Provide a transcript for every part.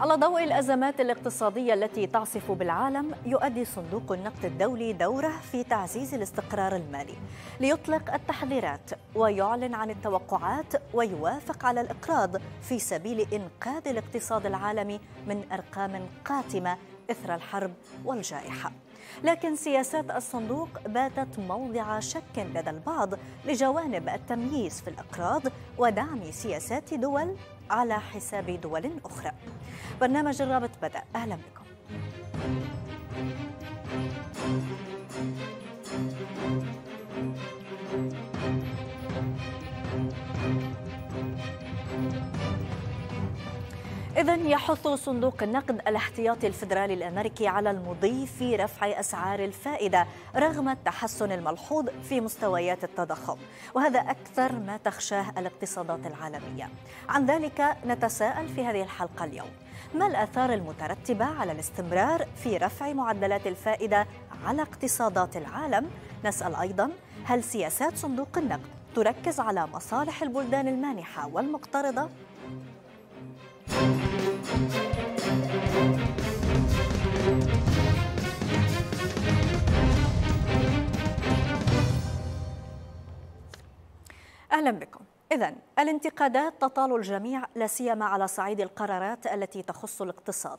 على ضوء الأزمات الاقتصادية التي تعصف بالعالم يؤدي صندوق النقد الدولي دوره في تعزيز الاستقرار المالي ليطلق التحذيرات ويعلن عن التوقعات ويوافق على الإقراض في سبيل إنقاذ الاقتصاد العالمي من أرقام قاتمة إثر الحرب والجائحة لكن سياسات الصندوق باتت موضع شك لدى البعض لجوانب التمييز في الإقراض ودعم سياسات دول على حساب دول أخرى برنامج الرابط بدأ أهلا بكم إذا يحث صندوق النقد الاحتياطي الفدرالي الأمريكي على المضي في رفع أسعار الفائدة رغم التحسن الملحوظ في مستويات التضخم وهذا أكثر ما تخشاه الاقتصادات العالمية عن ذلك نتساءل في هذه الحلقة اليوم ما الآثار المترتبة على الاستمرار في رفع معدلات الفائدة على اقتصادات العالم نسأل أيضا هل سياسات صندوق النقد تركز على مصالح البلدان المانحة والمقترضة؟ اهلا بكم إذا الانتقادات تطال الجميع لا سيما على صعيد القرارات التي تخص الاقتصاد.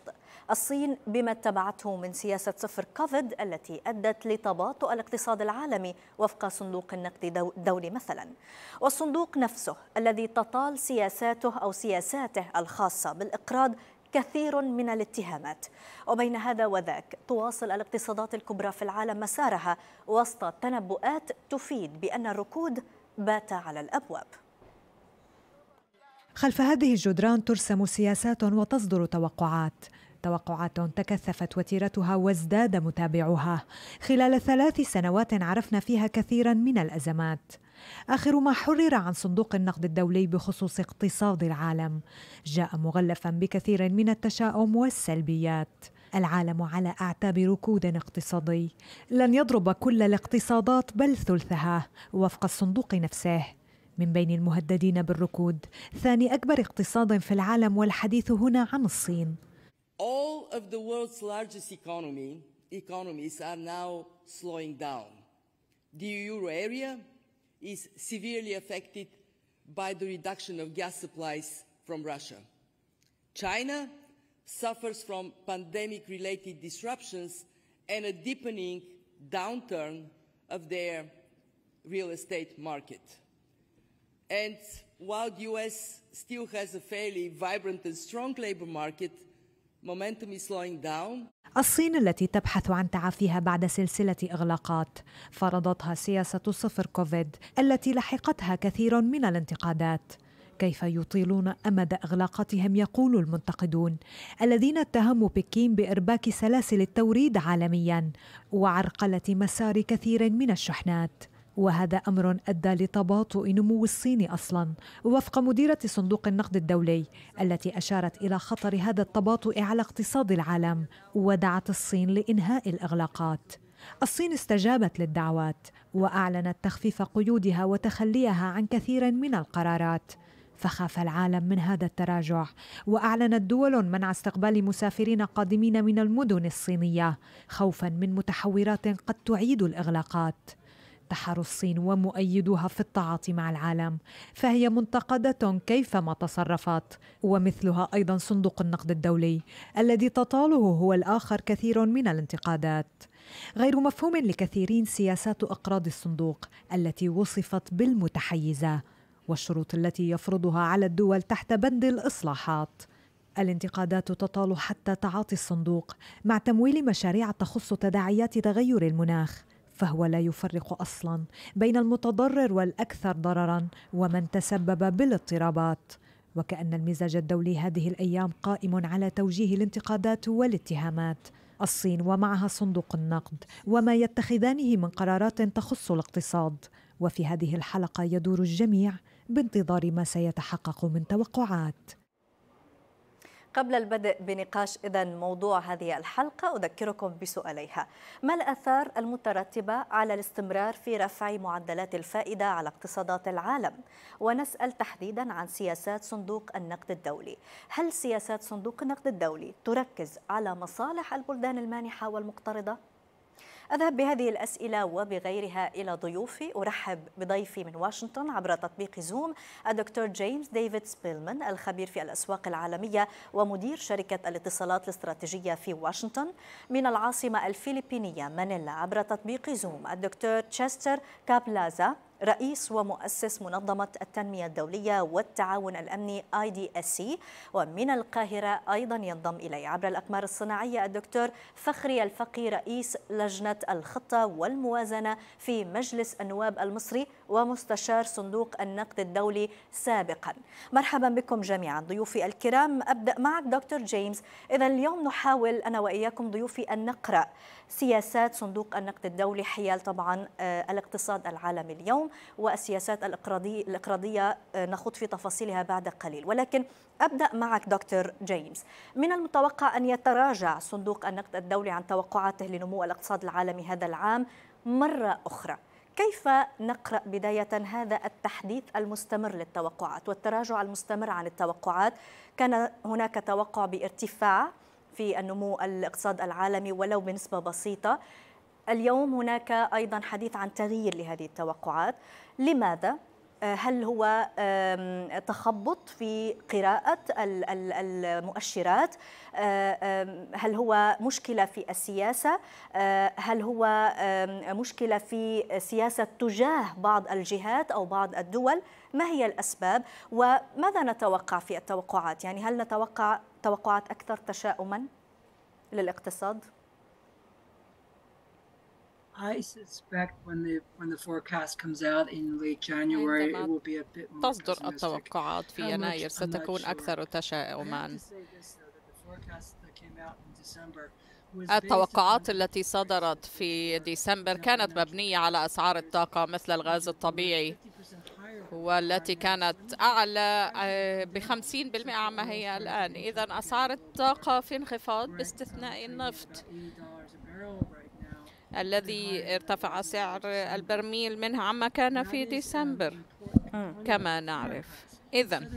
الصين بما اتبعته من سياسة صفر كوفيد التي أدت لتباطؤ الاقتصاد العالمي وفق صندوق النقد الدولي مثلا. والصندوق نفسه الذي تطال سياساته أو سياساته الخاصة بالإقراض كثير من الاتهامات وبين هذا وذاك تواصل الاقتصادات الكبرى في العالم مسارها وسط تنبؤات تفيد بأن الركود بات على الأبواب خلف هذه الجدران ترسم سياسات وتصدر توقعات توقعات تكثفت وتيرتها وازداد متابعوها خلال ثلاث سنوات عرفنا فيها كثيرا من الازمات اخر ما حرر عن صندوق النقد الدولي بخصوص اقتصاد العالم جاء مغلفا بكثير من التشاؤم والسلبيات العالم على اعتاب ركود اقتصادي لن يضرب كل الاقتصادات بل ثلثها وفق الصندوق نفسه من بين المهددين بالركود ثاني أكبر اقتصاد في العالم والحديث هنا عن الصين All of the world's largest economy, economies are now slowing down. The euro area is severely affected by the reduction of gas supplies from Russia. China suffers from pandemic-related disruptions and a deepening downturn of their real estate market. And while the US still has a fairly vibrant and strong labor market, momentum is slowing down. الصين التي تبحث عن تعافيها بعد سلسلة إغلاقات فرضتها سياسة صفر كوفيد التي لحقتها كثير من الانتقادات كيف يطيلون امد إغلاقاتهم يقول المنتقدون الذين اتهموا بكين بارباك سلاسل التوريد عالميا وعرقله مسار كثير من الشحنات وهذا أمر أدى لتباطؤ نمو الصين أصلا وفق مديرة صندوق النقد الدولي التي أشارت إلى خطر هذا التباطؤ على اقتصاد العالم ودعت الصين لإنهاء الإغلاقات الصين استجابت للدعوات وأعلنت تخفيف قيودها وتخليها عن كثير من القرارات فخاف العالم من هذا التراجع واعلنت دول منع استقبال مسافرين قادمين من المدن الصينيه خوفا من متحورات قد تعيد الاغلاقات تحر الصين ومؤيدوها في التعاطي مع العالم فهي منتقدة كيفما تصرفت ومثلها أيضا صندوق النقد الدولي الذي تطاله هو الآخر كثير من الانتقادات غير مفهوم لكثيرين سياسات اقراض الصندوق التي وصفت بالمتحيزه والشروط التي يفرضها على الدول تحت بند الاصلاحات الانتقادات تطال حتى تعاطي الصندوق مع تمويل مشاريع تخص تداعيات تغير المناخ فهو لا يفرق اصلا بين المتضرر والاكثر ضررا ومن تسبب بالاضطرابات وكأن المزاج الدولي هذه الأيام قائم على توجيه الانتقادات والاتهامات الصين ومعها صندوق النقد وما يتخذانه من قرارات تخص الاقتصاد وفي هذه الحلقة يدور الجميع بانتظار ما سيتحقق من توقعات قبل البدء بنقاش إذا موضوع هذه الحلقة أذكركم بسؤاليها ما الأثار المترتبة على الاستمرار في رفع معدلات الفائدة على اقتصادات العالم ونسأل تحديدا عن سياسات صندوق النقد الدولي هل سياسات صندوق النقد الدولي تركز على مصالح البلدان المانحة والمقترضة؟ أذهب بهذه الأسئلة وبغيرها إلى ضيوفي أرحب بضيفي من واشنطن عبر تطبيق زوم الدكتور جيمس ديفيد سبيلمان الخبير في الأسواق العالمية ومدير شركة الاتصالات الاستراتيجية في واشنطن من العاصمة الفلبينية مانيلا عبر تطبيق زوم الدكتور تشستر كابلازا رئيس ومؤسس منظمة التنمية الدولية والتعاون الأمني اي دي اس سي ومن القاهرة أيضا ينضم إلي عبر الأقمار الصناعية الدكتور فخري الفقي رئيس لجنة الخطة والموازنة في مجلس النواب المصري ومستشار صندوق النقد الدولي سابقا مرحبا بكم جميعا ضيوفي الكرام أبدأ معك دكتور جيمس إذا اليوم نحاول أنا وإياكم ضيوفي أن نقرأ سياسات صندوق النقد الدولي حيال طبعا آه، الاقتصاد العالمي اليوم والسياسات الإقراضية آه، نخوض في تفاصيلها بعد قليل ولكن أبدأ معك دكتور جيمس من المتوقع أن يتراجع صندوق النقد الدولي عن توقعاته لنمو الاقتصاد العالمي هذا العام مرة أخرى كيف نقرأ بداية هذا التحديث المستمر للتوقعات والتراجع المستمر عن التوقعات كان هناك توقع بارتفاع في النمو الاقتصاد العالمي ولو بنسبة بسيطة اليوم هناك أيضا حديث عن تغيير لهذه التوقعات لماذا؟ آه، هل هو تخبط في قراءة المؤشرات؟ آه، هل هو مشكلة في السياسة؟ آه، هل هو مشكلة في سياسة تجاه بعض الجهات أو بعض الدول؟ ما هي الأسباب؟ وماذا نتوقع في التوقعات؟ يعني هل نتوقع توقعات أكثر تشاؤما للاقتصاد؟ I suspect when the when the forecast comes out in late January it will be a bit more تصدر التوقعات في يناير ستكون أكثر تشاؤما. التوقعات التي صدرت في ديسمبر كانت مبنية على أسعار الطاقة مثل الغاز الطبيعي والتي كانت أعلى بخمسين 50% عما هي الآن إذا أسعار الطاقة في انخفاض باستثناء النفط الذي ارتفع سعر البرميل منه عما كان في ديسمبر كما نعرف إذا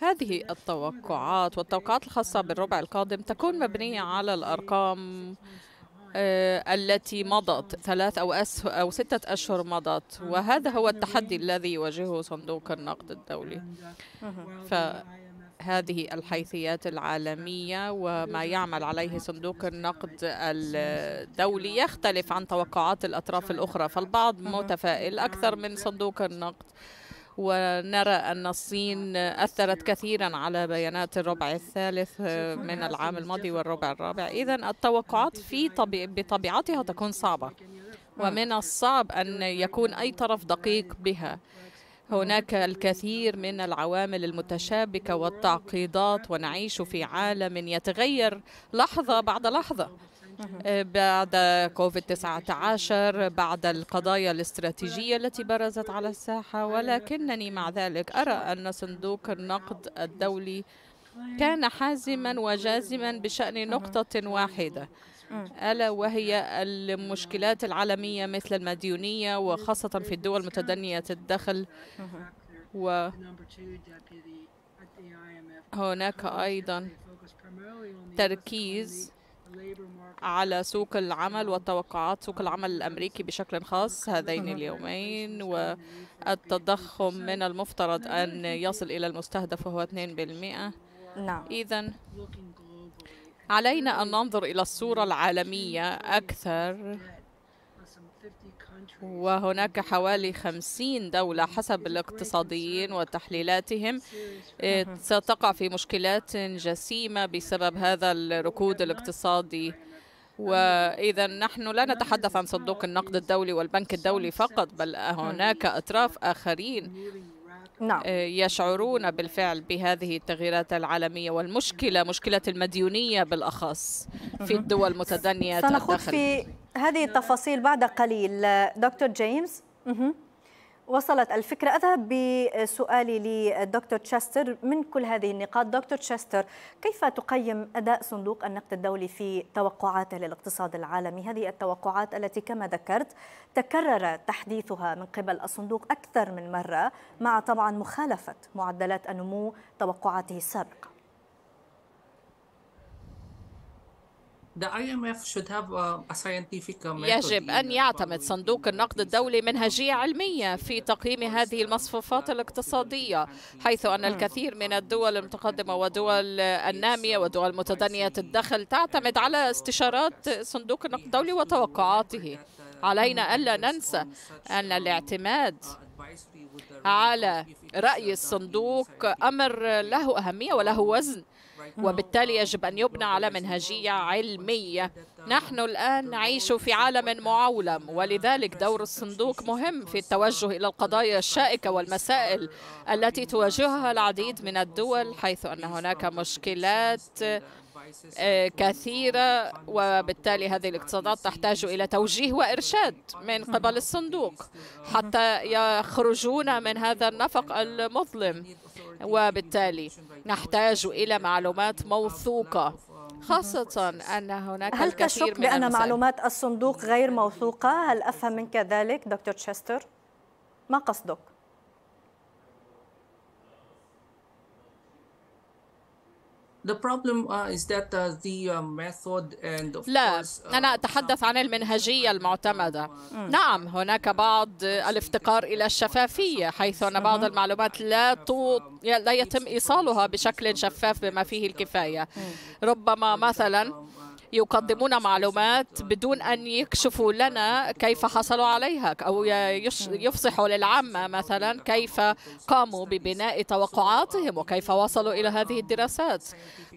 هذه التوقعات والتوقعات الخاصة بالربع القادم تكون مبنية على الأرقام آه، التي مضت ثلاث أو, أس أو ستة أشهر مضت وهذا هو التحدي الذي يواجهه صندوق النقد الدولي ف هذه الحيثيات العالمية وما يعمل عليه صندوق النقد الدولي يختلف عن توقعات الأطراف الأخرى فالبعض متفائل أكثر من صندوق النقد ونرى أن الصين أثرت كثيرا على بيانات الربع الثالث من العام الماضي والربع الرابع إذا التوقعات في طبي... بطبيعتها تكون صعبة ومن الصعب أن يكون أي طرف دقيق بها هناك الكثير من العوامل المتشابكة والتعقيدات ونعيش في عالم يتغير لحظة بعد لحظة آه، بعد كوفيد 19 بعد القضايا الاستراتيجية التي برزت على الساحة ولكنني مع ذلك أرى أن صندوق النقد الدولي كان حازما وجازما بشأن نقطة واحدة ألا وهي المشكلات العالمية مثل المديونية وخاصة في الدول متدنية الدخل و هناك أيضا تركيز على سوق العمل وتوقعات سوق العمل الأمريكي بشكل خاص هذين اليومين والتضخم من المفترض أن يصل إلى المستهدف وهو 2% نعم إذا علينا أن ننظر إلى الصورة العالمية أكثر وهناك حوالي 50 دولة حسب الاقتصاديين وتحليلاتهم إيه، ستقع في مشكلات جسيمة بسبب هذا الركود الاقتصادي وإذا نحن لا نتحدث عن صندوق النقد الدولي والبنك الدولي فقط بل هناك أطراف آخرين نعم. آه، يشعرون بالفعل بهذه التغييرات العالمية والمشكلة مشكلة المديونية بالأخص في الدول المتدنية سنخوض في هذه التفاصيل بعد قليل آه، دكتور جيمس وصلت الفكرة أذهب بسؤالي للدكتور تشستر من كل هذه النقاط دكتور تشستر كيف تقيم أداء صندوق النقد الدولي في توقعاته للاقتصاد العالمي هذه التوقعات التي كما ذكرت تكرر تحديثها من قبل الصندوق أكثر من مرة مع طبعا مخالفة معدلات النمو توقعاته السابقة Uh, يجب أن uh, يعتمد صندوق النقد الدولي منهجية علمية في تقييم هذه المصفوفات الاقتصادية حيث أن الكثير من الدول المتقدمة ودول النامية ودول متدنية الدخل تعتمد على استشارات صندوق النقد الدولي وتوقعاته علينا ألا ننسى أن الاعتماد على رأي الصندوق أمر له أهمية وله وزن وبالتالي يجب أن يبنى على منهجية علمية نحن الآن نعيش في عالم معولم ولذلك دور الصندوق مهم في التوجه إلى القضايا الشائكة والمسائل التي تواجهها العديد من الدول حيث أن هناك مشكلات آه، كثيرة وبالتالي هذه الاقتصادات تحتاج إلى توجيه وإرشاد من قبل الصندوق حتى يخرجون من هذا النفق المظلم وبالتالي نحتاج إلى معلومات موثوقة خاصة أن هناك هل تشك بأن معلومات الصندوق غير موثوقة؟ هل أفهم منك ذلك دكتور تشستر؟ ما قصدك؟ The problem uh, is that uh, the uh, method and of لا course, uh, أنا أتحدث عن المنهجية المعتمدة نعم هناك بعض الافتقار إلى الشفافية حيث أن بعض المعلومات لا تو... لا يتم إيصالها بشكل شفاف بما فيه الكفاية ربما مثلا um, يقدمون معلومات بدون أن يكشفوا لنا كيف حصلوا عليها أو يفصحوا للعامة مثلا كيف قاموا ببناء توقعاتهم وكيف وصلوا إلى هذه الدراسات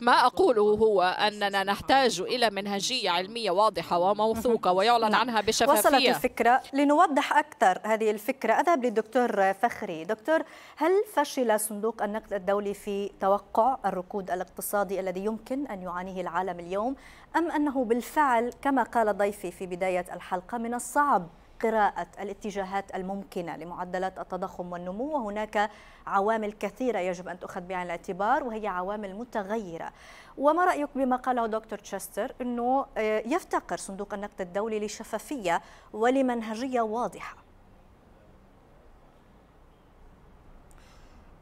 ما أقوله هو أننا نحتاج إلى منهجية علمية واضحة وموثوقة ويعلن عنها نعم. بشفافية وصلت الفكرة لنوضح أكثر هذه الفكرة أذهب للدكتور فخري دكتور هل فشل صندوق النقد الدولي في توقع الركود الاقتصادي الذي يمكن أن يعانيه العالم اليوم أم أنه بالفعل كما قال ضيفي في بداية الحلقة من الصعب قراءة الاتجاهات الممكنة لمعدلات التضخم والنمو وهناك عوامل كثيرة يجب أن تؤخذ بعين الاعتبار وهي عوامل متغيرة وما رأيك بما قاله دكتور تشستر أنه آه، يفتقر صندوق النقد الدولي لشفافية ولمنهجية واضحة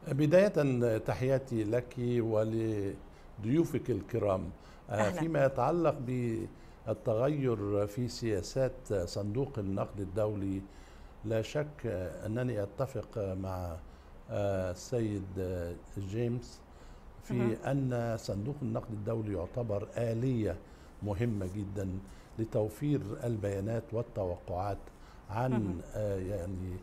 بداية تحياتي لك ولضيوفك الكرام أهلا. فيما يتعلق بالتغير في سياسات صندوق النقد الدولي لا شك أنني أتفق مع آه، السيد آه، جيمس في أن صندوق النقد الدولي يعتبر آلية مهمة جدا لتوفير البيانات والتوقعات عن آه، يعني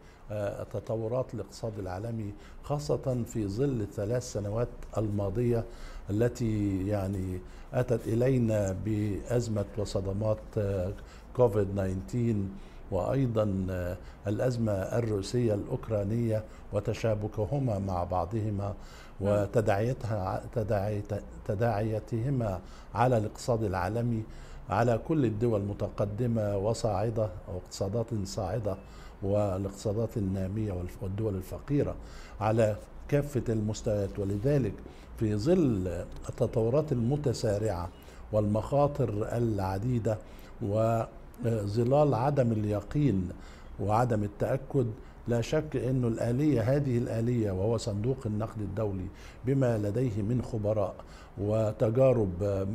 تطورات الاقتصاد العالمي خاصة في ظل الثلاث سنوات الماضية التي يعني أتت إلينا بأزمة وصدمات آه، كوفيد 19 وأيضا آه، الأزمة الروسية الأوكرانية وتشابكهما مع بعضهما وتداعيتها تداعيتهما على الاقتصاد العالمي على كل الدول المتقدمه وصاعدة أو اقتصادات صاعدة والاقتصادات النامية والدول الفقيرة على كافة المستويات ولذلك في ظل التطورات المتسارعه والمخاطر العديده وظلال عدم اليقين وعدم التاكد لا شك أن الآلية هذه الآلية وهو صندوق النقد الدولي بما لديه من خبراء وتجارب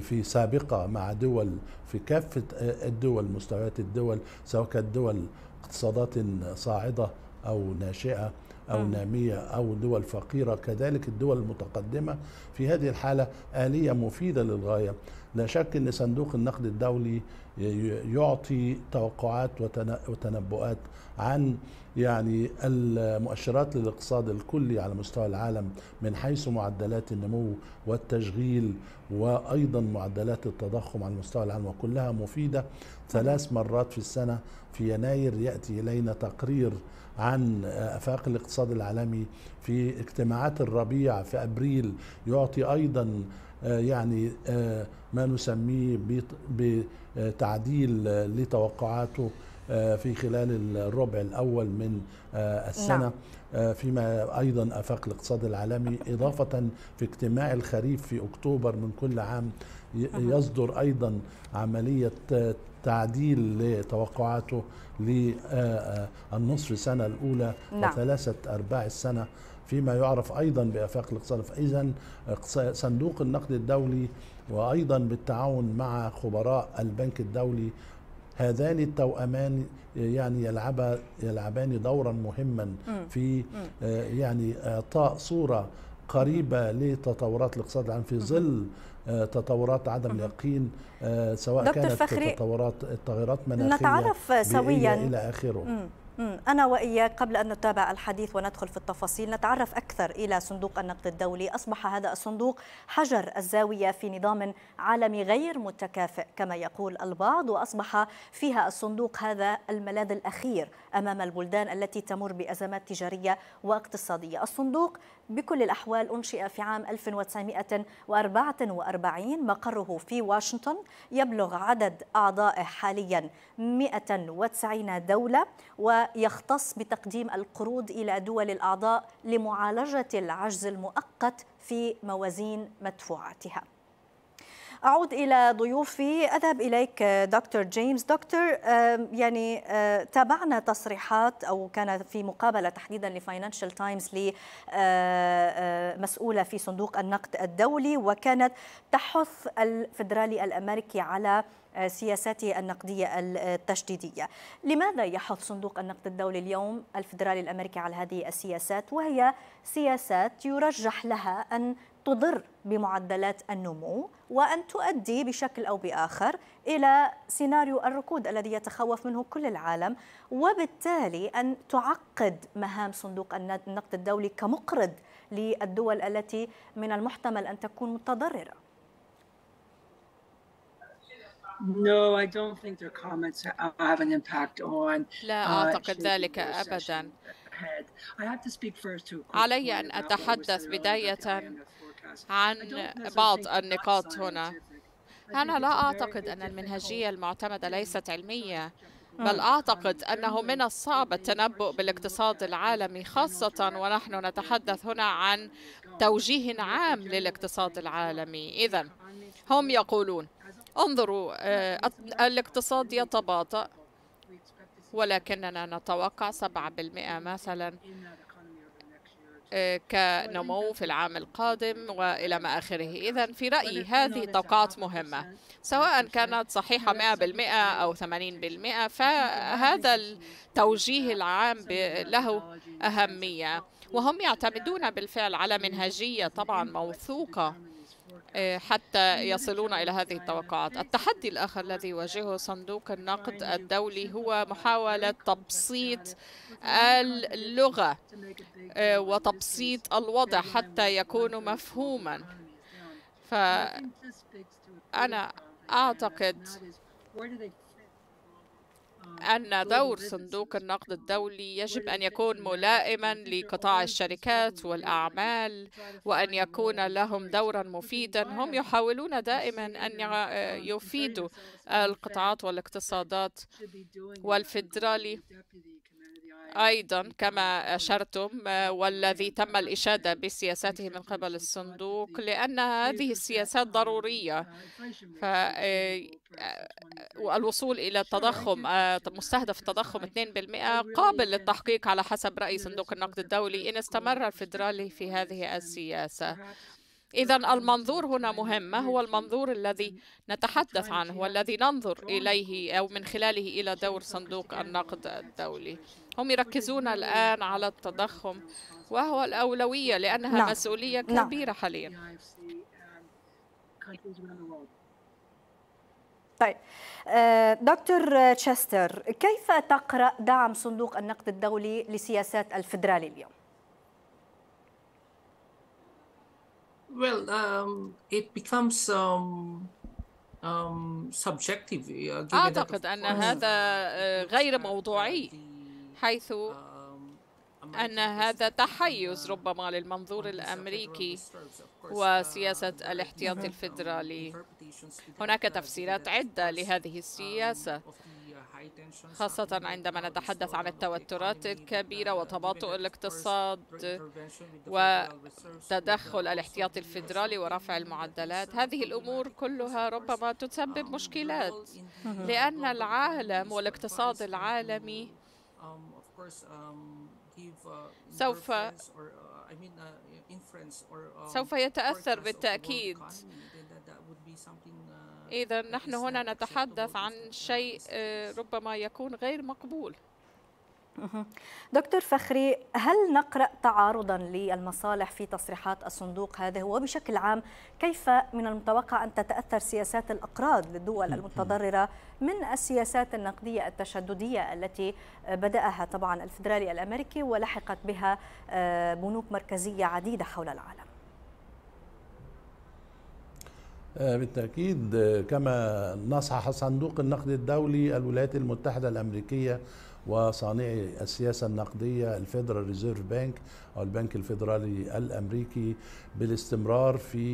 في سابقة مع دول في كافة الدول مستويات الدول سواء كانت دول اقتصادات صاعدة أو ناشئة أو م. آه. نامية أو دول فقيرة كذلك الدول المتقدمة في هذه الحالة آلية مفيدة للغاية لا شك أن صندوق النقد الدولي يعطي توقعات وتنبؤات عن يعني المؤشرات للاقتصاد الكلي على مستوى العالم من حيث معدلات النمو والتشغيل وايضا معدلات التضخم على مستوى العالم وكلها مفيده ثلاث مرات في السنه في يناير ياتي الينا تقرير عن افاق الاقتصاد العالمي في اجتماعات الربيع في ابريل يعطي ايضا آه، يعني آه، ما نسميه بتعديل لتوقعاته آه، في خلال الربع الاول من السنه نعم. فيما ايضا افاق الاقتصاد العالمي اضافه في اجتماع الخريف في اكتوبر من كل عام يصدر ايضا عمليه تعديل لتوقعاته للنصف سنة الأولى نعم. وثلاثة أرباع السنة فيما يعرف أيضا بأفاق الاقتصاد فإذا صندوق النقد الدولي وأيضا بالتعاون مع خبراء البنك الدولي هذان التوأمان يعني يلعب يلعبان دورا مهما في آه، يعني إعطاء صورة قريبة لتطورات الاقتصاد العام في ظل آه، تطورات عدم اليقين آه، سواء كانت تطورات التغيرات مناخيه نتعرف سويا الى اخره مم. أنا وإياك قبل أن نتابع الحديث وندخل في التفاصيل نتعرف أكثر إلى صندوق النقد الدولي أصبح هذا الصندوق حجر الزاوية في نظام عالمي غير متكافئ كما يقول البعض وأصبح فيها الصندوق هذا الملاذ الأخير أمام البلدان التي تمر بأزمات تجارية واقتصادية الصندوق بكل الأحوال أنشئ في عام 1944 مقره في واشنطن يبلغ عدد أعضائه حاليا 190 دولة ويختص بتقديم القروض إلى دول الأعضاء لمعالجة العجز المؤقت في موازين مدفوعاتها أعود إلى ضيوفي أذهب إليك دكتور جيمس دكتور يعني تابعنا تصريحات أو كان في مقابلة تحديدا لفاينانشال تايمز لمسؤولة في صندوق النقد الدولي وكانت تحث الفدرالي الأمريكي على سياساته النقدية التشديدية لماذا يحث صندوق النقد الدولي اليوم الفدرالي الأمريكي على هذه السياسات وهي سياسات يرجح لها أن تضر بمعدلات النمو وأن تؤدي بشكل أو بآخر إلى سيناريو الركود الذي يتخوف منه كل العالم وبالتالي أن تعقد مهام صندوق النقد الدولي كمقرض للدول التي من المحتمل أن تكون متضررة No, I don't think their comments have an impact on. لا uh, أعتقد ذلك أبدا. علي أن أتحدث بداية عن بعض النقاط هنا أنا لا أعتقد أن المنهجية المعتمدة ليست علمية بل أعتقد um, أنه من الصعب التنبؤ بالاقتصاد العالمي خاصة ونحن نتحدث هنا عن توجيه عام للاقتصاد العالمي إذا هم يقولون انظروا آه، الاقتصاد يتباطأ ولكننا نتوقع 7% مثلا آه، كنمو في العام القادم وإلى ما آخره إذا في رأيي هذه توقعات مهمة سواء كانت صحيحة 100% أو 80% فهذا التوجيه العام له أهمية وهم يعتمدون بالفعل على منهجية طبعا موثوقة إيه، حتى يصلون إلى هذه التوقعات التحدي الآخر الذي يواجهه صندوق النقد الدولي هو محاولة تبسيط اللغة إيه، وتبسيط الوضع حتى يكون مفهوما فأنا أعتقد أن آه. دور صندوق النقد الدولي يجب أن يكون ملائما لقطاع الشركات والأعمال وأن يكون لهم دورا مفيدا هم يحاولون دائما أن آه، يفيدوا القطاعات والاقتصادات والفيدرالي أيضا كما أشرتم آه، والذي تم الإشادة بسياساته من قبل الصندوق لأن هذه السياسات ضرورية آه، آه، والوصول إلى التضخم مستهدف التضخم 2% قابل للتحقيق على حسب رأي صندوق النقد الدولي إن استمر الفيدرالي في هذه السياسة إذا المنظور هنا مهم ما هو المنظور الذي نتحدث عنه والذي ننظر إليه أو من خلاله إلى دور صندوق النقد الدولي هم يركزون الآن على التضخم وهو الأولوية لأنها لا. نعم. مسؤولية نعم. كبيرة لا. حاليا طيب آه، دكتور تشستر كيف تقرأ دعم صندوق النقد الدولي لسياسات الفدرالي اليوم؟ Well, um, it becomes um, um, subjective. أعتقد أن هذا آه، غير موضوعي. حيث أن هذا تحيز ربما للمنظور الأمريكي uh, وسياسة الاحتياط الفيدرالي هناك تفسيرات عدة لهذه السياسة uh, خاصة عندما نتحدث عن التوترات الكبيرة uh, وتباطؤ الاقتصاد وتدخل الاحتياط الفيدرالي ورفع المعدلات هذه الأمور كلها ربما تسبب um, مشكلات لأن العالم والاقتصاد العالمي um, Um, uh, سوف uh, uh, um, سوف يتأثر بالتأكيد إذا نحن هنا نتحدث عن شيء آه، ربما يكون غير مقبول دكتور فخري هل نقرأ تعارضا للمصالح في تصريحات الصندوق هذه وبشكل عام كيف من المتوقع أن تتأثر سياسات الأقراض للدول المتضررة من السياسات النقدية التشددية التي بدأها طبعا الفدرالي الأمريكي ولحقت بها آه، بنوك مركزية عديدة حول العالم آه، بالتأكيد آه، كما نصح صندوق النقد الدولي الولايات المتحدة الأمريكية وصانعي السياسة النقدية الفيدرال ريزيرف بانك أو البنك الفيدرالي الأمريكي بالاستمرار في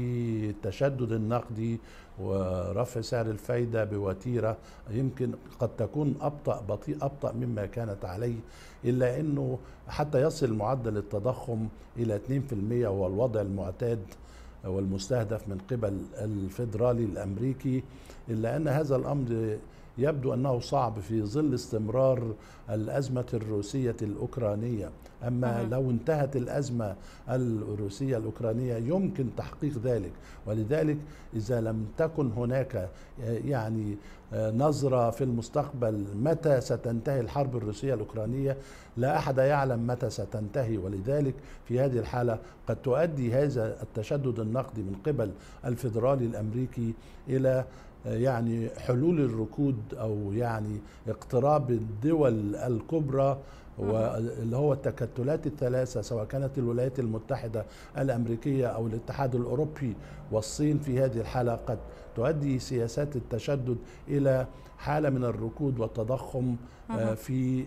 التشدد النقدي ورفع سعر الفايدة بوتيرة يمكن قد تكون أبطأ بطيء أبطأ مما كانت عليه إلا أنه حتى يصل معدل التضخم إلى 2% هو الوضع المعتاد والمستهدف من قبل الفيدرالي الامريكي الا ان هذا الامر يبدو انه صعب في ظل استمرار الازمه الروسيه الاوكرانيه، اما لو انتهت الازمه الروسيه الاوكرانيه يمكن تحقيق ذلك، ولذلك اذا لم تكن هناك يعني نظرة في المستقبل متى ستنتهي الحرب الروسية الأوكرانية لا أحد يعلم متى ستنتهي ولذلك في هذه الحالة قد تؤدي هذا التشدد النقدي من قبل الفيدرالي الأمريكي إلى يعني حلول الركود أو يعني اقتراب الدول الكبرى واللي هو التكتلات الثلاثة سواء كانت الولايات المتحدة الأمريكية أو الاتحاد الأوروبي والصين في هذه الحالة قد تؤدي سياسات التشدد الى حاله من الركود والتضخم آه، في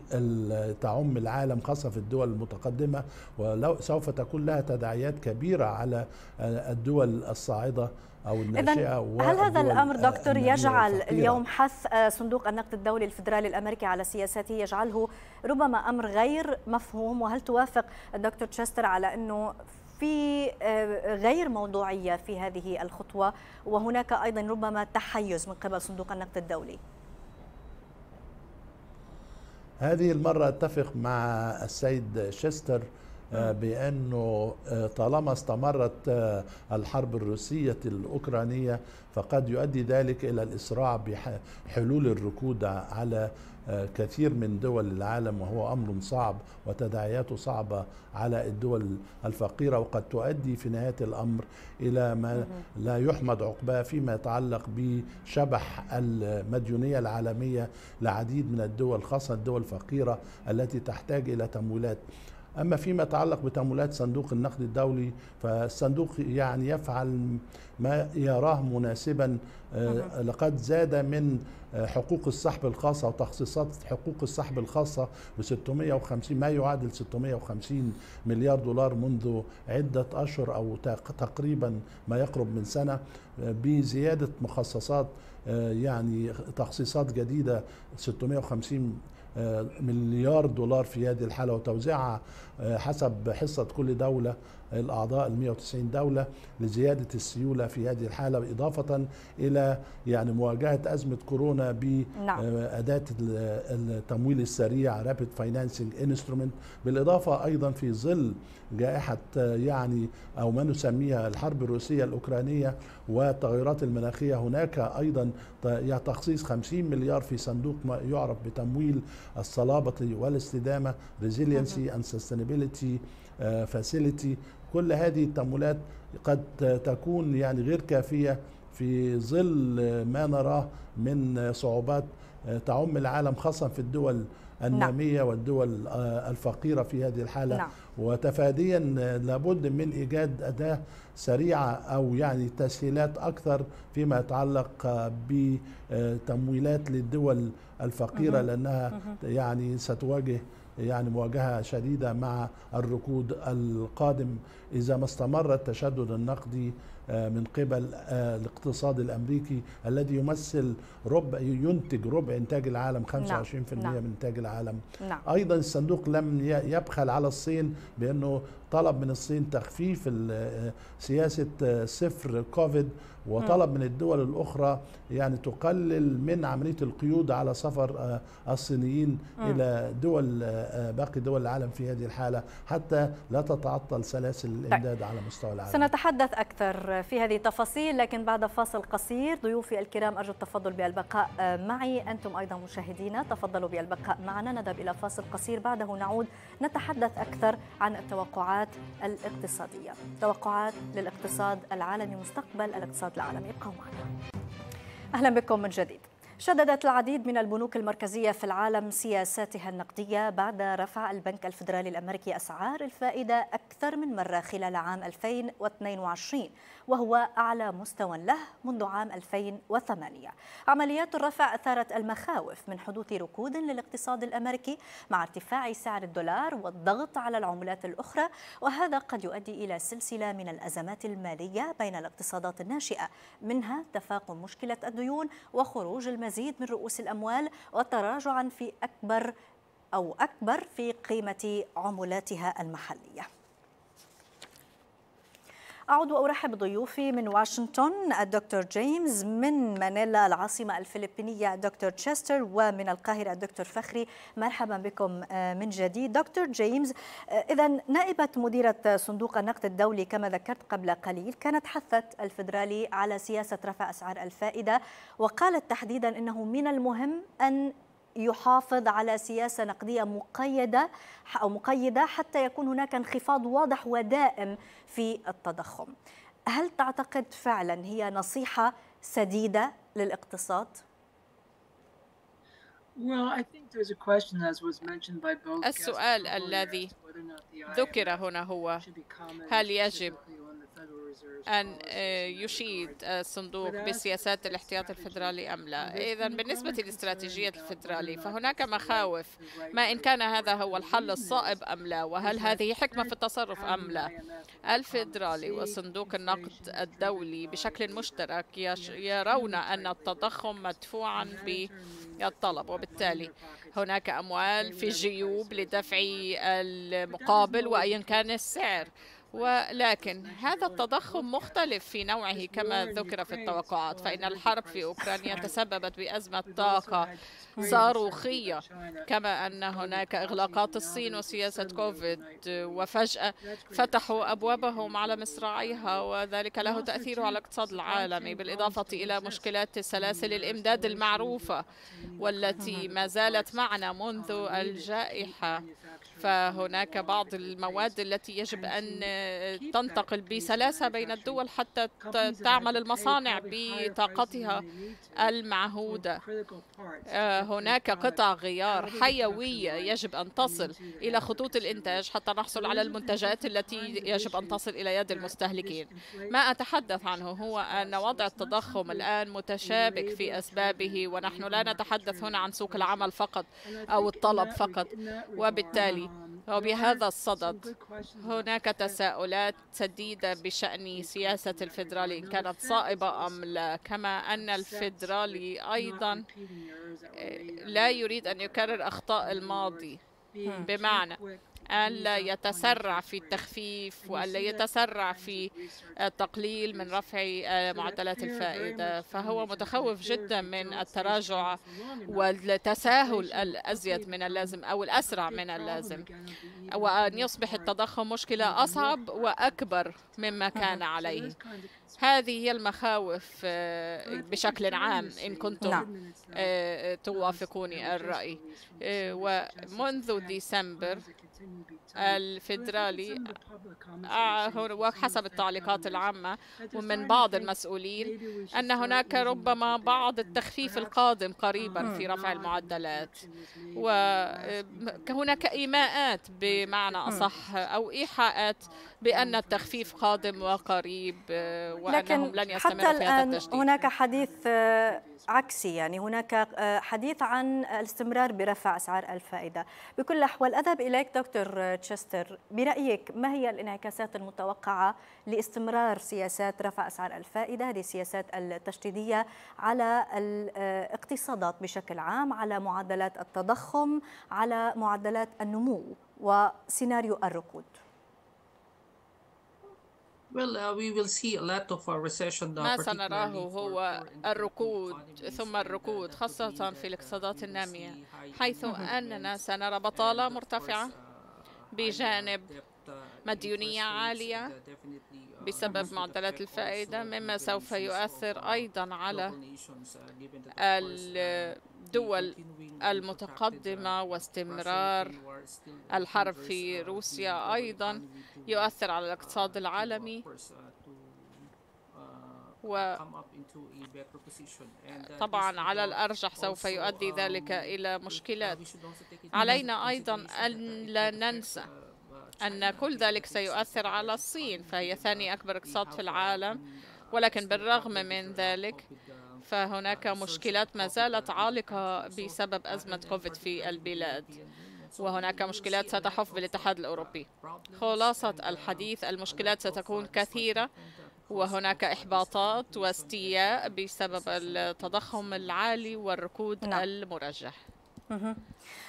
تعم العالم خاصه في الدول المتقدمه وسوف تكون لها تداعيات كبيره على آه، الدول الصاعده او الناشئه هل هذا آه، الامر دكتور يجعل فقيرة. اليوم حث صندوق النقد الدولي الفدرالي الامريكي على سياساته يجعله ربما امر غير مفهوم وهل توافق الدكتور تشستر على انه في آه، غير موضوعية في هذه الخطوة وهناك أيضا ربما تحيز من قبل صندوق النقد الدولي هذه المرة أتفق مع السيد شستر آه، بانه آه، طالما استمرت آه، الحرب الروسيه الاوكرانيه فقد يؤدي ذلك الى الاسراع بحلول الركود على كثير من دول العالم وهو امر صعب وتداعياته صعبه على الدول الفقيره وقد تؤدي في نهايه الامر الى ما لا يحمد عقباه فيما يتعلق بشبح المديونيه العالميه لعديد من الدول خاصه الدول الفقيره التي تحتاج الى تمويلات أما فيما يتعلق بتمويلات صندوق النقد الدولي فالصندوق يعني يفعل ما يراه مناسبا آه، لقد زاد من آه، حقوق السحب الخاصة وتخصيصات حقوق السحب الخاصة ب 650 ما يعادل 650 مليار دولار منذ عدة أشهر أو تقريبا ما يقرب من سنة آه، بزيادة مخصصات يعني تخصيصات جديدة 650 آه، مليار دولار في هذه الحالة وتوزيعها آه، حسب حصة كل دولة الأعضاء ال 190 دولة لزيادة السيولة في هذه الحالة إضافة إلى يعني مواجهة أزمة كورونا بأداة نعم. آه، التمويل السريع رابيد فاينانسينج انسترومنت بالإضافة أيضا في ظل جائحة يعني أو ما نسميها الحرب الروسية الأوكرانية والتغيرات المناخية هناك أيضا تخصيص 50 مليار في صندوق ما يعرف بتمويل الصلابة والاستدامة resiliency and sustainability آه، facility كل هذه التمويلات قد تكون يعني غير كافية في ظل آه، ما نراه من صعوبات آه، تعم العالم خاصة في الدول النامية نعم. والدول آه، الفقيرة في هذه الحالة نعم. وتفاديا لابد من إيجاد أداة سريعة أو يعني تسهيلات أكثر فيما يتعلق بتمويلات للدول الفقيرة مهم. لأنها مهم. يعني ستواجه يعني مواجهة شديدة مع الركود القادم إذا ما استمر التشدد النقدي آه، من قبل آه، الاقتصاد الامريكي الذي يمثل ربع ينتج ربع انتاج العالم 25% نعم،, نعم. من انتاج العالم نعم. ايضا الصندوق لم يبخل على الصين بانه طلب من الصين تخفيف آه، سياسه صفر كوفيد وطلب من الدول الأخرى يعني تقلل من عملية القيود على سفر آه، الصينيين م. آه. إلى دول آه، باقي دول العالم في هذه الحالة حتى لا تتعطل سلاسل طيب. الإمداد على مستوى العالم سنتحدث أكثر في هذه التفاصيل لكن بعد فاصل قصير ضيوفي الكرام أرجو التفضل بالبقاء معي أنتم أيضا مشاهدينا تفضلوا بالبقاء معنا نذهب إلى فاصل قصير بعده نعود نتحدث أكثر عن التوقعات الاقتصادية توقعات للاقتصاد العالمي مستقبل الاقتصاد العالم ابقوا معنا أهلا بكم من جديد شددت العديد من البنوك المركزية في العالم سياساتها النقدية بعد رفع البنك الفيدرالي الأمريكي أسعار الفائدة أكثر من مرة خلال عام 2022 وهو أعلى مستوى له منذ عام 2008 عمليات الرفع أثارت المخاوف من حدوث ركود للاقتصاد الأمريكي مع ارتفاع سعر الدولار والضغط على العملات الأخرى وهذا قد يؤدي إلى سلسلة من الأزمات المالية بين الاقتصادات الناشئة منها تفاقم مشكلة الديون وخروج المزيد المزيد من رؤوس الأموال وتراجعا في أكبر أو أكبر في قيمة عملاتها المحلية أعود وأرحب ضيوفي من واشنطن الدكتور جيمس من مانيلا العاصمة الفلبينية الدكتور تشستر ومن القاهرة الدكتور فخري مرحبا بكم آه، من جديد دكتور جيمس آه، إذا نائبة مديرة صندوق النقد الدولي كما ذكرت قبل قليل كانت حثت الفدرالي على سياسة رفع أسعار الفائدة وقالت تحديدا أنه من المهم أن يحافظ على سياسة نقدية مقيدة أو مقيدة حتى يكون هناك انخفاض واضح ودائم في التضخم هل تعتقد فعلا هي نصيحة سديدة للاقتصاد؟ السؤال الذي ذكر هنا هو هل يجب أن آه، يشيد الصندوق آه، بسياسات الاحتياط الفدرالي أم لا إذا بالنسبة لاستراتيجية الفدرالي فهناك مخاوف ما إن كان هذا هو الحل الصائب أم لا وهل هذه حكمة في التصرف أم لا الفدرالي وصندوق النقد الدولي بشكل مشترك يرون أن التضخم مدفوعا بالطلب وبالتالي هناك أموال في الجيوب لدفع المقابل وأيا كان السعر ولكن هذا التضخم مختلف في نوعه كما ذكر في التوقعات فإن الحرب في أوكرانيا تسببت بأزمة طاقة صاروخية كما أن هناك إغلاقات الصين وسياسة كوفيد وفجأة فتحوا أبوابهم على مصراعيها وذلك له تأثير على الاقتصاد العالمي بالإضافة إلى مشكلات سلاسل الإمداد المعروفة والتي ما زالت معنا منذ الجائحة فهناك بعض المواد التي يجب أن تنتقل بسلاسة بين الدول حتى تعمل المصانع بطاقتها المعهودة آه، هناك قطع غيار حيوية يجب أن تصل إلى خطوط الإنتاج حتى نحصل على المنتجات التي يجب أن تصل إلى يد المستهلكين ما أتحدث عنه هو أن وضع التضخم الآن متشابك في أسبابه ونحن لا نتحدث هنا عن سوق العمل فقط أو الطلب فقط وبالتالي التالي وبهذا الصدد هناك تساؤلات سديدة بشأن سياسة الفيدرالي إن كانت صائبة أم لا كما أن الفيدرالي أيضا آه، لا يريد أن يكرر أخطاء الماضي hmm. بمعنى ألا يتسرع في التخفيف وألا يتسرع في التقليل من رفع آه، معدلات الفائدة فهو متخوف جدا من التراجع والتساهل الأزيد من اللازم أو الأسرع من اللازم وأن يصبح التضخم مشكلة أصعب وأكبر مما كان عليه هذه هي المخاوف آه، بشكل عام إن كنتم نعم. آه، توافقوني الرأي ومنذ ديسمبر الفيدرالي آه، وحسب التعليقات العامة ومن بعض المسؤولين أن هناك ربما بعض التخفيف القادم قريبا في رفع المعدلات وهناك آه، إيماءات بمعنى أصح أو إيحاءات بأن التخفيف قادم وقريب آه، وأنهم لن يستمروا في هذا التجديد هناك حديث عكسي يعني هناك آه، حديث عن الاستمرار برفع أسعار الفائدة بكل الأحوال أذهب إليك دكتور تشستر برأيك ما هي الانعكاسات المتوقعة لاستمرار سياسات رفع أسعار الفائدة هذه السياسات التشديدية على الاقتصادات بشكل عام على معدلات التضخم على معدلات النمو وسيناريو الركود Uh, uh, ما سنراه هو الركود ثم uh, الركود خاصة في الاقتصادات النامية حيث أننا سنرى بطالة مرتفعة بجانب مديونية عالية بسبب معدلات الفائدة مما سوف يؤثر أيضا على الدول المتقدمة واستمرار الحرب في روسيا أيضا يؤثر على الاقتصاد العالمي وطبعا على الأرجح سوف يؤدي ذلك إلى مشكلات علينا أيضا أن لا ننسى أن كل ذلك سيؤثر على الصين فهي ثاني أكبر اقتصاد في العالم ولكن بالرغم من ذلك فهناك مشكلات ما زالت عالقة بسبب أزمة كوفيد في البلاد وهناك مشكلات ستحف بالاتحاد الأوروبي خلاصة الحديث المشكلات ستكون كثيرة وهناك إحباطات واستياء بسبب التضخم العالي والركود نعم. المرجح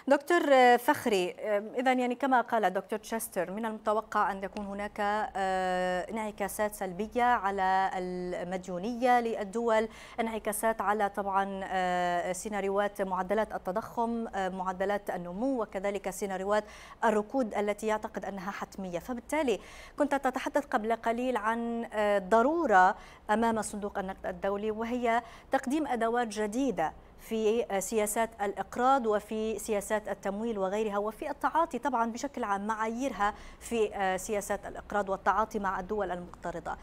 دكتور فخري اذا يعني كما قال دكتور تشستر من المتوقع ان تكون هناك آه، انعكاسات سلبيه على المديونيه للدول انعكاسات على طبعا آه، سيناريوهات معدلات التضخم آه، معدلات النمو وكذلك سيناريوهات الركود التي يعتقد انها حتميه فبالتالي كنت تتحدث قبل قليل عن ضروره امام صندوق النقد الدولي وهي تقديم ادوات جديده في آه، سياسات الإقراض وفي سياسات التمويل وغيرها وفي التعاطي طبعا بشكل عام معاييرها في آه، سياسات الإقراض والتعاطي مع الدول المقترضة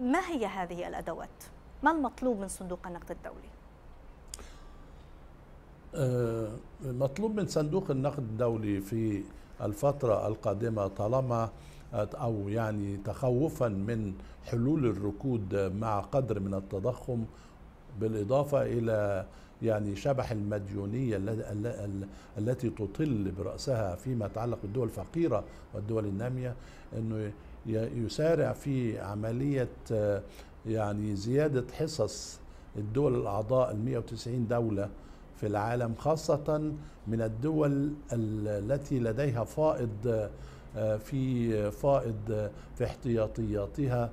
ما هي هذه الأدوات؟ ما المطلوب من صندوق النقد الدولي؟ آه، المطلوب من صندوق النقد الدولي في الفترة القادمة طالما أو يعني تخوفا من حلول الركود مع قدر من التضخم بالإضافة إلى يعني شبح المديونية التي تطل برأسها فيما يتعلق بالدول الفقيرة والدول النامية أنه يسارع في عملية يعني زيادة حصص الدول الأعضاء ال 190 دولة في العالم خاصة من الدول التي لديها فائض آه، في فائض في احتياطياتها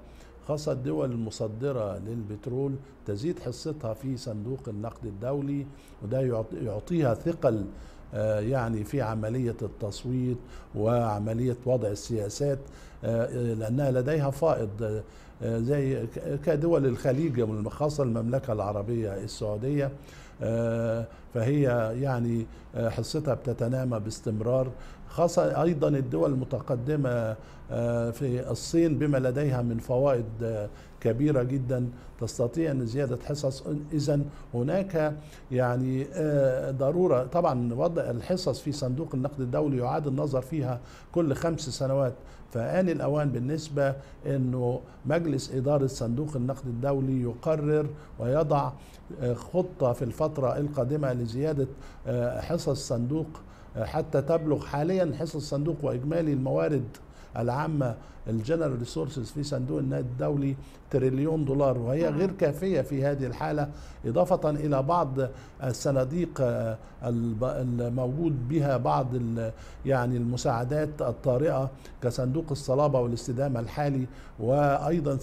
خاصة الدول المصدرة للبترول تزيد حصتها في صندوق النقد الدولي وده يعطيها ثقل آه، يعني في عملية التصويت وعملية وضع السياسات آه، لأنها لديها فائض آه، زي كدول الخليج خاصة المملكة العربية السعودية فهي يعني آه، حصتها بتتنامى باستمرار خاصة أيضا الدول المتقدمة آه، في الصين بما لديها من فوائد آه، كبيرة جدا تستطيع أن زيادة حصص إذا هناك يعني ضرورة طبعا وضع الحصص في صندوق النقد الدولي يعاد النظر فيها كل خمس سنوات فآن الأوان بالنسبة أنه مجلس إدارة صندوق النقد الدولي يقرر ويضع آه، خطة في الفترة القادمة لزيادة آه، حصص الصندوق آه، حتى تبلغ حاليا حصص الصندوق وإجمالي الموارد العامه الجنرال ريسورسز في صندوق النقد الدولي تريليون دولار وهي نعم. غير كافيه في هذه الحاله اضافه الى بعض الصناديق آه، الموجود بها بعض يعني المساعدات الطارئه كصندوق الصلابه والاستدامه الحالي وايضا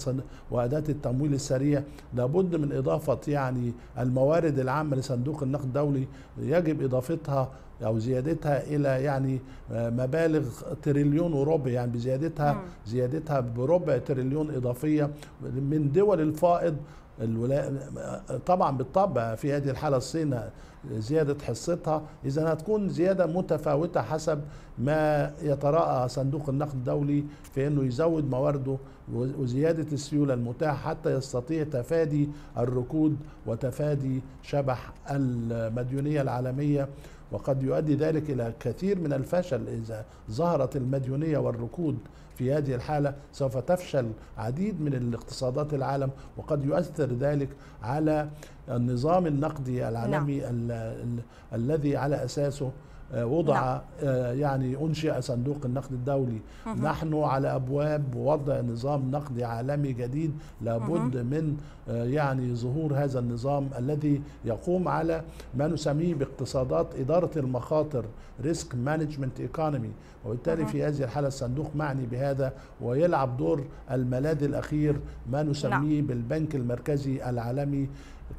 واداه التمويل السريع لابد من اضافه يعني الموارد العامه لصندوق النقد الدولي يجب اضافتها او زيادتها الى يعني آه، مبالغ تريليون وربع يعني بزيادتها نعم. زيادتها بربع تريليون اضافيه من دول الفائض طبعا بالطبع في هذه الحاله الصين زياده حصتها اذا هتكون زياده متفاوته حسب ما يتراءى صندوق النقد الدولي في انه يزود موارده وزياده السيوله المتاحه حتى يستطيع تفادي الركود وتفادي شبح المديونيه العالميه وقد يؤدي ذلك إلى كثير من الفشل إذا ظهرت المديونية والركود في هذه الحالة سوف تفشل عديد من الاقتصادات العالم وقد يؤثر ذلك على النظام النقدي العالمي نعم. الذي على أساسه آه، وضع نعم. آه، يعني انشئ صندوق النقد الدولي مم. نحن على ابواب وضع نظام نقدي عالمي جديد لابد مم. من آه، يعني ظهور هذا النظام الذي يقوم على ما نسميه باقتصادات اداره المخاطر ريسك مانجمنت ايكونومي وبالتالي في هذه الحاله الصندوق معني بهذا ويلعب دور الملاذ الاخير ما نسميه نعم. بالبنك المركزي العالمي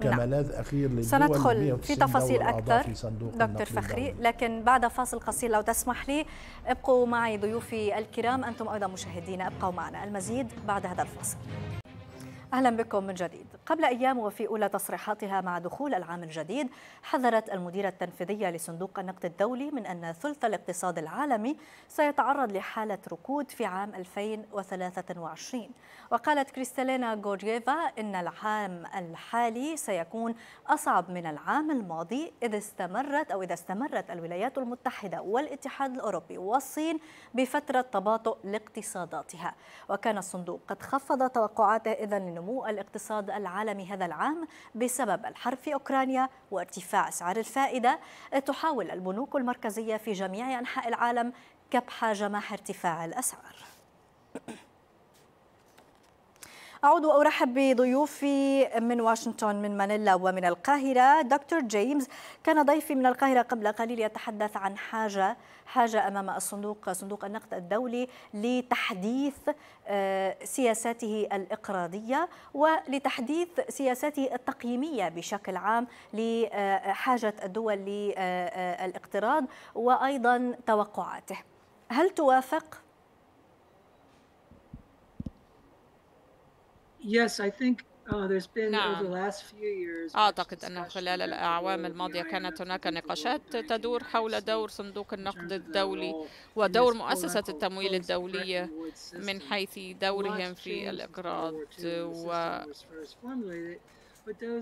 نعم. كملاذ اخير للدول سندخل في تفاصيل اكثر في صندوق دكتور فخري لكن بعد فاصل قصير لو تسمح لي ابقوا معي ضيوفي الكرام انتم ايضا مشاهدينا ابقوا معنا المزيد بعد هذا الفاصل أهلا بكم من جديد قبل أيام وفي أولى تصريحاتها مع دخول العام الجديد حذرت المديرة التنفيذية لصندوق النقد الدولي من أن ثلث الاقتصاد العالمي سيتعرض لحالة ركود في عام 2023 وقالت كريستالينا جورجيفا إن العام الحالي سيكون أصعب من العام الماضي إذا استمرت أو إذا استمرت الولايات المتحدة والاتحاد الأوروبي والصين بفترة تباطؤ لاقتصاداتها وكان الصندوق قد خفض توقعاته إذا نمو الاقتصاد العالمي هذا العام بسبب الحرب في أوكرانيا وارتفاع أسعار الفائدة تحاول البنوك المركزية في جميع أنحاء العالم كبح جماح ارتفاع الأسعار أعود وأرحب بضيوفي من واشنطن من مانيلا ومن القاهرة دكتور جيمس كان ضيفي من القاهرة قبل قليل يتحدث عن حاجة حاجة أمام الصندوق صندوق النقد الدولي لتحديث آه، سياساته الإقراضية ولتحديث سياساته التقييمية بشكل عام لحاجة الدول للاقتراض وأيضا توقعاته هل توافق Yes, I think uh, نعم. أعتقد أنه خلال الأعوام الماضية كانت هناك نقاشات تدور حول دور صندوق النقد الدولي ودور مؤسسة التمويل الدولية من حيث دورهم في الإقراض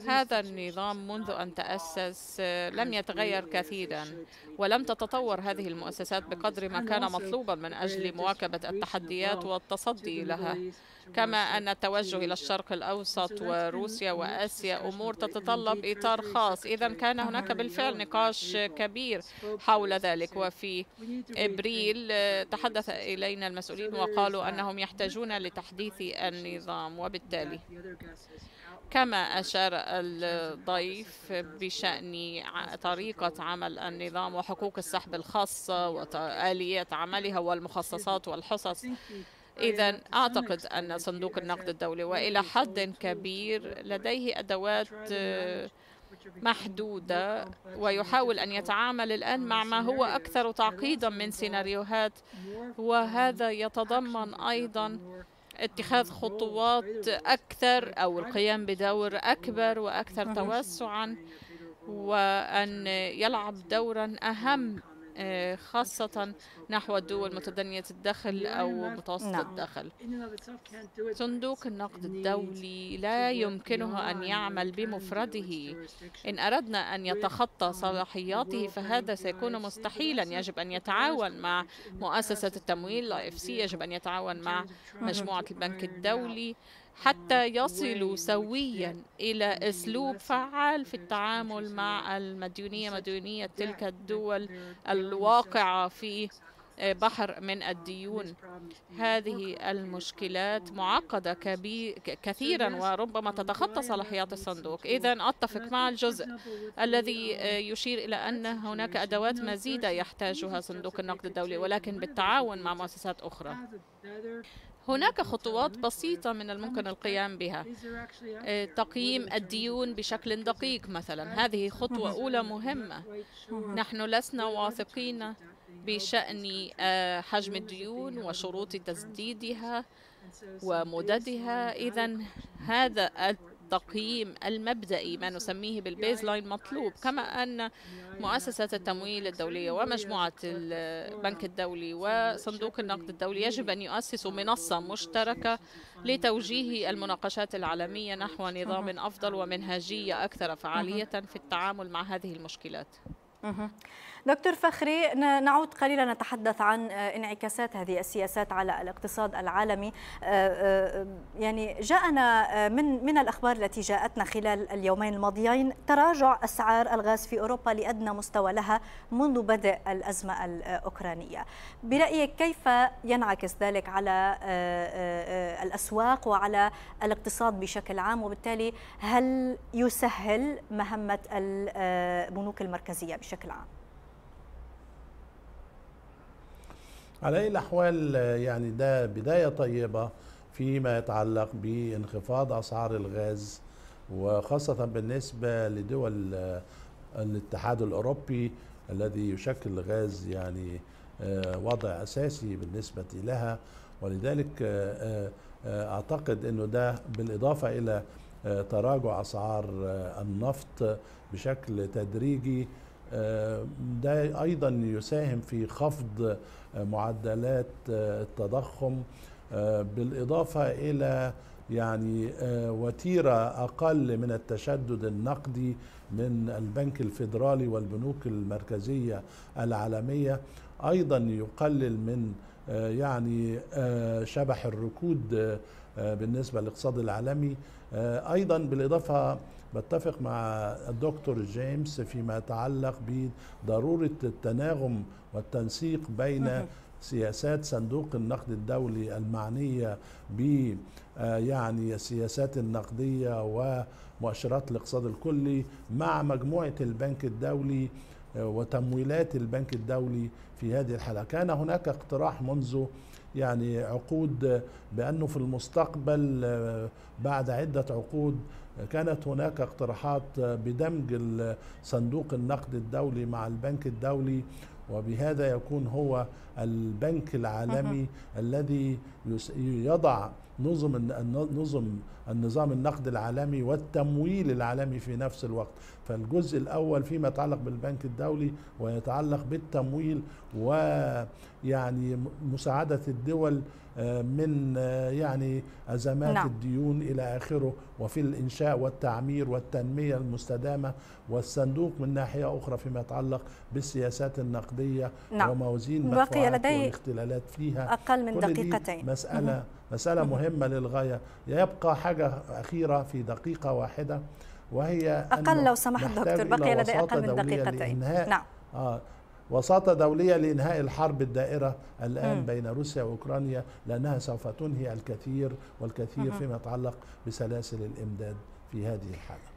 هذا النظام منذ أن تأسس لم يتغير كثيرا ولم تتطور هذه المؤسسات بقدر ما كان مطلوبا من أجل مواكبة التحديات والتصدي لها كما أن التوجه إلى الشرق الأوسط وروسيا وآسيا أمور تتطلب إطار خاص إذا كان هناك بالفعل نقاش كبير حول ذلك وفي إبريل تحدث إلينا المسؤولين وقالوا أنهم يحتاجون لتحديث النظام وبالتالي كما أشار الضيف بشأن طريقة عمل النظام وحقوق السحب الخاصة وآليات عملها والمخصصات والحصص إذا أعتقد أن صندوق النقد الدولي وإلى حد كبير لديه أدوات آه، محدودة ويحاول أن يتعامل الآن مع ما هو أكثر تعقيدا من سيناريوهات وهذا يتضمن أيضا اتخاذ خطوات أكثر أو القيام بدور أكبر وأكثر توسعا وأن يلعب دورا أهم آه، خاصة نحو الدول متدنية الدخل أو متوسطة الدخل صندوق النقد الدولي لا يمكنه أن يعمل بمفرده إن أردنا أن يتخطى um, صلاحياته فهذا سيكون مستحيلا يجب أن يتعاون مع مؤسسة التمويل سي يجب أن يتعاون مع مجموعة البنك الدولي حتى يصلوا سويا إلى أسلوب فعال في التعامل مع المديونية مديونية تلك الدول الواقعة في بحر من الديون هذه المشكلات معقدة كثيرا وربما تتخطى صلاحيات الصندوق إذا أتفق مع الجزء الذي يشير إلى أن هناك أدوات مزيدة يحتاجها صندوق النقد الدولي ولكن بالتعاون مع مؤسسات أخرى هناك خطوات بسيطة من الممكن القيام بها تقييم الديون بشكل دقيق مثلا هذه خطوة أولى مهمة نحن لسنا واثقين بشأن آه، حجم الديون وشروط تسديدها ومددها إذا هذا التقييم المبدئي ما نسميه بالبيز لاين مطلوب كما أن مؤسسة التمويل الدولية ومجموعة البنك الدولي وصندوق النقد الدولي يجب أن يؤسسوا منصة مشتركة لتوجيه المناقشات العالمية نحو نظام أفضل ومنهجية أكثر فعالية في التعامل مع هذه المشكلات. دكتور فخري نعود قليلا نتحدث عن آه، انعكاسات هذه السياسات على الاقتصاد العالمي آه، آه، يعني جاءنا من من الاخبار التي جاءتنا خلال اليومين الماضيين تراجع اسعار الغاز في اوروبا لادنى مستوى لها منذ بدء الازمه الاوكرانيه برايك كيف ينعكس ذلك على الاسواق وعلى الاقتصاد بشكل عام وبالتالي هل يسهل مهمه البنوك المركزيه بشكل عام على أي الأحوال يعني ده بداية طيبة فيما يتعلق بانخفاض أسعار الغاز وخاصة بالنسبة لدول الاتحاد الأوروبي الذي يشكل الغاز يعني آه، وضع أساسي بالنسبة لها ولذلك آه، آه، أعتقد أنه ده بالإضافة إلى تراجع أسعار النفط بشكل تدريجي ده أيضا يساهم في خفض معدلات آه، التضخم آه، بالإضافة إلى يعني آه، وتيرة أقل من التشدد النقدي من البنك الفيدرالي والبنوك المركزية العالمية أيضا يقلل من يعني شبح الركود بالنسبة للاقتصاد العالمي أيضا بالإضافة بتفق مع الدكتور جيمس فيما يتعلق بضرورة التناغم والتنسيق بين سياسات صندوق النقد الدولي المعنية ب آه، يعني السياسات النقدية ومؤشرات الاقتصاد الكلي مع مجموعة البنك الدولي آه، وتمويلات البنك الدولي في هذه الحالة كان هناك اقتراح منذ يعني عقود بأنه في المستقبل آه، بعد عدة عقود كانت هناك اقتراحات بدمج صندوق النقد الدولي مع البنك الدولي وبهذا يكون هو البنك العالمي الذي يضع نظم النظم النظام النقد العالمي والتمويل العالمي في نفس الوقت فالجزء الأول فيما يتعلق بالبنك الدولي ويتعلق بالتمويل ويعني مساعدة الدول آه، من آه، يعني أزمات نعم. الديون إلى آخره وفي الإنشاء والتعمير والتنمية المستدامة والصندوق من ناحية أخرى فيما يتعلق بالسياسات النقدية نعم. وموازين لدي والاختلالات فيها أقل من دقيقتين مسألة مسألة مهمة للغاية يبقى حاجة حاجة أخيرة في دقيقة واحدة وهي أقل لو سمحت دكتور بقي لدي أقل من دقيقتين نعم آه وساطة دولية لإنهاء الحرب الدائرة الآن م. بين روسيا وأوكرانيا لأنها سوف تنهي الكثير والكثير فيما يتعلق بسلاسل الإمداد في هذه الحالة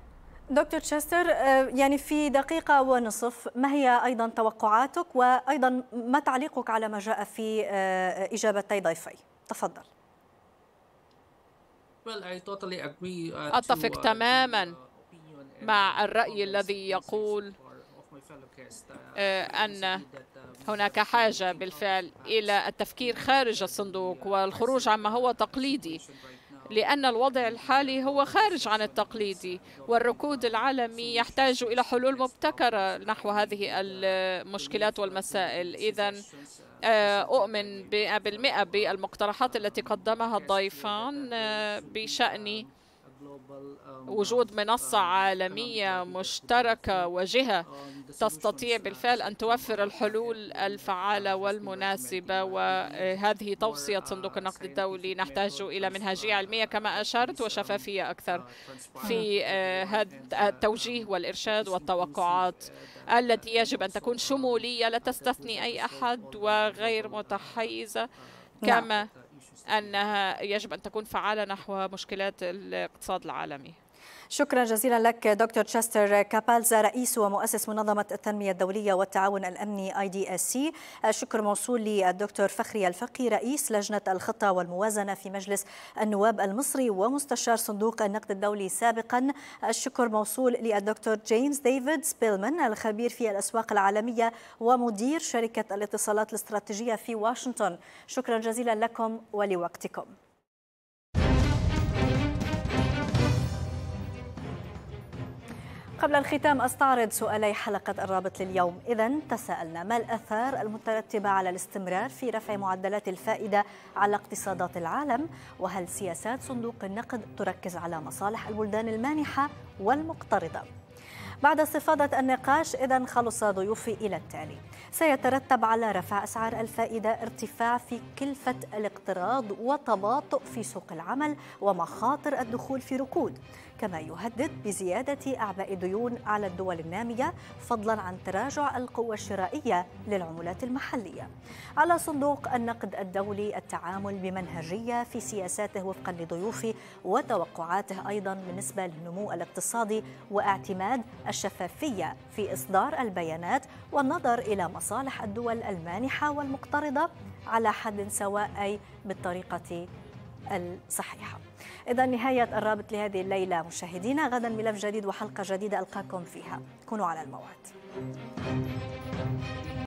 دكتور تشستر آه، يعني في دقيقة ونصف ما هي أيضا توقعاتك وأيضا ما تعليقك على ما جاء في آه، إجابتي ضيفي تفضل Uh, أتفق uh, تماما uh, مع الرأي الذي يقول آه، أن هناك حاجة بالفعل إلى التفكير خارج الصندوق والخروج عما هو تقليدي لأن الوضع الحالي هو خارج عن التقليدي والركود العالمي يحتاج إلى حلول مبتكرة نحو هذه المشكلات والمسائل إذا آه، أؤمن 100% بالمقترحات التي قدمها الضيفان آه، بشأن Um, وجود um, منصة um, عالمية مشتركة وجهة تستطيع بالفعل أن توفر الحلول الفعالة والمناسبة وهذه آه، توصية صندوق uh, النقد الدولي نحتاج إلى منهجية علمية uh, كما أشرت وشفافية uh, أكثر في آه، التوجيه والإرشاد والتوقعات التي يجب أن تكون شمولية لا تستثني أي أحد وغير متحيزة كما أنها يجب أن تكون فعالة نحو مشكلات الاقتصاد العالمي شكرا جزيلا لك دكتور تشستر كابالزا رئيس ومؤسس منظمة التنمية الدولية والتعاون الأمني اي دي اس سي الشكر موصول للدكتور فخري الفقي رئيس لجنة الخطة والموازنة في مجلس النواب المصري ومستشار صندوق النقد الدولي سابقا الشكر موصول للدكتور جيمس ديفيد سبيلمان الخبير في الأسواق العالمية ومدير شركة الاتصالات الاستراتيجية في واشنطن شكرا جزيلا لكم ولوقتكم قبل الختام أستعرض سؤالي حلقة الرابط لليوم إذا تساءلنا ما الأثار المترتبة على الاستمرار في رفع معدلات الفائدة على اقتصادات العالم وهل سياسات صندوق النقد تركز على مصالح البلدان المانحة والمقترضة بعد استفاضة النقاش إذا خلص ضيوفي إلى التالي سيترتب على رفع أسعار الفائدة ارتفاع في كلفة الاقتراض وتباطؤ في سوق العمل ومخاطر الدخول في ركود كما يهدد بزيادة أعباء الديون على الدول النامية فضلا عن تراجع القوة الشرائية للعملات المحلية على صندوق النقد الدولي التعامل بمنهجية في سياساته وفقا لضيوفه وتوقعاته أيضا بالنسبة للنمو الاقتصادي واعتماد الشفافية في إصدار البيانات والنظر إلى مصالح الدول المانحة والمقترضة على حد سواء أي بالطريقة الصحيحة إذا نهاية الرابط لهذه الليلة مشاهدينا غدا ملف جديد وحلقة جديدة ألقاكم فيها كونوا على الموعد